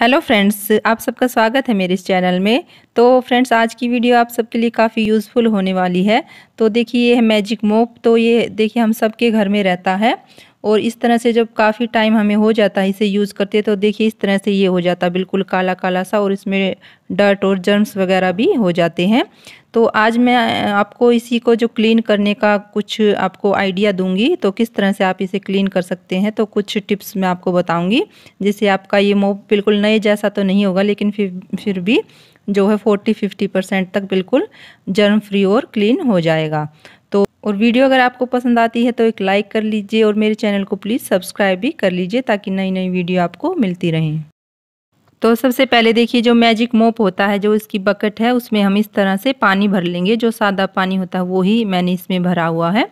hello friends आप सबका स्वागत है मेरे इस चैनल में तो फ्रेंड्स आज की वीडियो आप सबके लिए काफ़ी यूज़फुल होने वाली है तो देखिए ये है मैजिक मोप तो ये देखिए हम सबके घर में रहता है और इस तरह से जब काफ़ी टाइम हमें हो जाता है इसे यूज़ करते तो देखिए इस तरह से ये हो जाता बिल्कुल काला काला सा और इसमें डर्ट और जर्म्स वगैरह भी हो जाते हैं तो आज मैं आपको इसी को जो क्लीन करने का कुछ आपको आइडिया दूंगी तो किस तरह से आप इसे क्लीन कर सकते हैं तो कुछ टिप्स मैं आपको बताऊंगी जिससे आपका ये मोब बिल्कुल नए जैसा तो नहीं होगा लेकिन फिर फिर भी जो है 40-50 परसेंट तक बिल्कुल जर्म फ्री और क्लीन हो जाएगा और वीडियो अगर आपको पसंद आती है तो एक लाइक कर लीजिए और मेरे चैनल को प्लीज़ सब्सक्राइब भी कर लीजिए ताकि नई नई वीडियो आपको मिलती रहें तो सबसे पहले देखिए जो मैजिक मोप होता है जो इसकी बकेट है उसमें हम इस तरह से पानी भर लेंगे जो सादा पानी होता है वो ही मैंने इसमें भरा हुआ है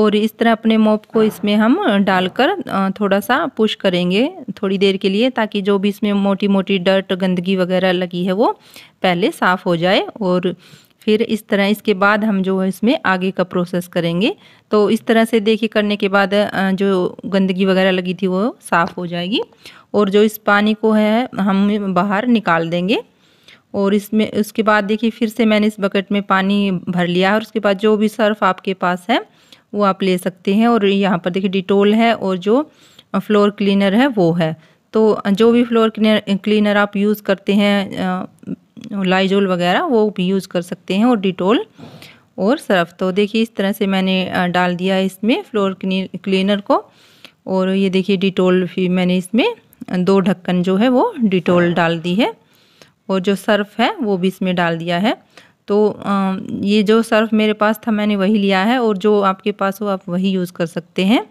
और इस तरह अपने मोप को इसमें हम डालकर थोड़ा सा पुश करेंगे थोड़ी देर के लिए ताकि जो भी इसमें मोटी मोटी डर्ट गंदगी वगैरह लगी है वो पहले साफ़ हो जाए और फिर इस तरह इसके बाद हम जो है इसमें आगे का प्रोसेस करेंगे तो इस तरह से देखिए करने के बाद जो गंदगी वगैरह लगी थी वो साफ़ हो जाएगी और जो इस पानी को है हम बाहर निकाल देंगे और इसमें उसके बाद देखिए फिर से मैंने इस बकेट में पानी भर लिया है और उसके बाद जो भी सर्फ आपके पास है वो आप ले सकते हैं और यहाँ पर देखिए डिटोल है और जो फ्लोर क्लीनर है वो है तो जो भी फ्लोर क्लीनर क्लीनर आप यूज़ करते हैं लाइजोल वगैरह वो भी यूज़ कर सकते हैं और डिटोल और सर्फ तो देखिए इस तरह से मैंने डाल दिया इसमें फ्लोर क्लीनर को और ये देखिए डिटोल भी मैंने इसमें दो ढक्कन जो है वो डिटोल डाल दी है और जो सर्फ है वो भी इसमें डाल दिया है तो ये जो सर्फ मेरे पास था मैंने वही लिया है और जो आपके पास हो आप वही यूज़ कर सकते हैं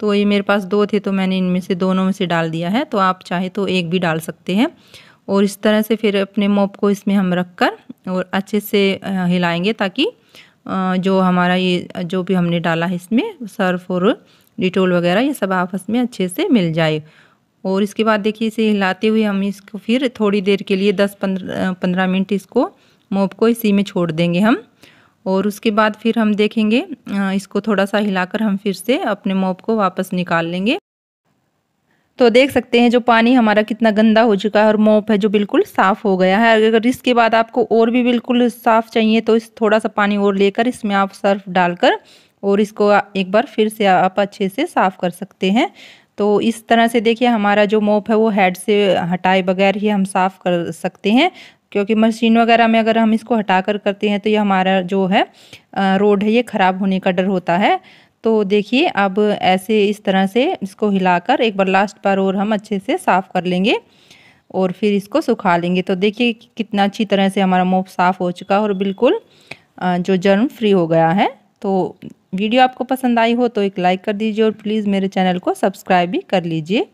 तो ये मेरे पास दो थे तो मैंने इनमें से दोनों में से डाल दिया है तो आप चाहे तो एक भी डाल सकते हैं और इस तरह से फिर अपने मोप को इसमें हम रख कर और अच्छे से हिलाएंगे ताकि जो हमारा ये जो भी हमने डाला है इसमें सर्फ और डिटोल वगैरह ये सब आपस में अच्छे से मिल जाए और इसके बाद देखिए इसे हिलाते हुए हम इसको फिर थोड़ी देर के लिए दस पंद्रह पंद्रह मिनट इसको मोप को इसी में छोड़ देंगे हम और उसके बाद फिर हम देखेंगे इसको थोड़ा सा हिलाकर हम फिर से अपने मोप को वापस निकाल लेंगे तो देख सकते हैं जो पानी हमारा कितना गंदा हो चुका है और मोप है जो बिल्कुल साफ़ हो गया है अगर इसके बाद आपको और भी बिल्कुल साफ़ चाहिए तो इस थोड़ा सा पानी और लेकर इसमें आप सर्फ डालकर और इसको एक बार फिर से आप अच्छे से साफ़ कर सकते हैं तो इस तरह से देखिए हमारा जो मोप है वो हेड से हटाए बगैर ही हम साफ़ कर सकते हैं क्योंकि मशीन वगैरह में अगर हम इसको हटा कर करते हैं तो ये हमारा जो है रोड है ये ख़राब होने का डर होता है तो देखिए अब ऐसे इस तरह से इसको हिलाकर एक बार लास्ट बार और हम अच्छे से साफ़ कर लेंगे और फिर इसको सुखा लेंगे तो देखिए कितना अच्छी तरह से हमारा मोफ साफ़ हो चुका है और बिल्कुल जो जर्म फ्री हो गया है तो वीडियो आपको पसंद आई हो तो एक लाइक कर दीजिए और प्लीज़ मेरे चैनल को सब्सक्राइब भी कर लीजिए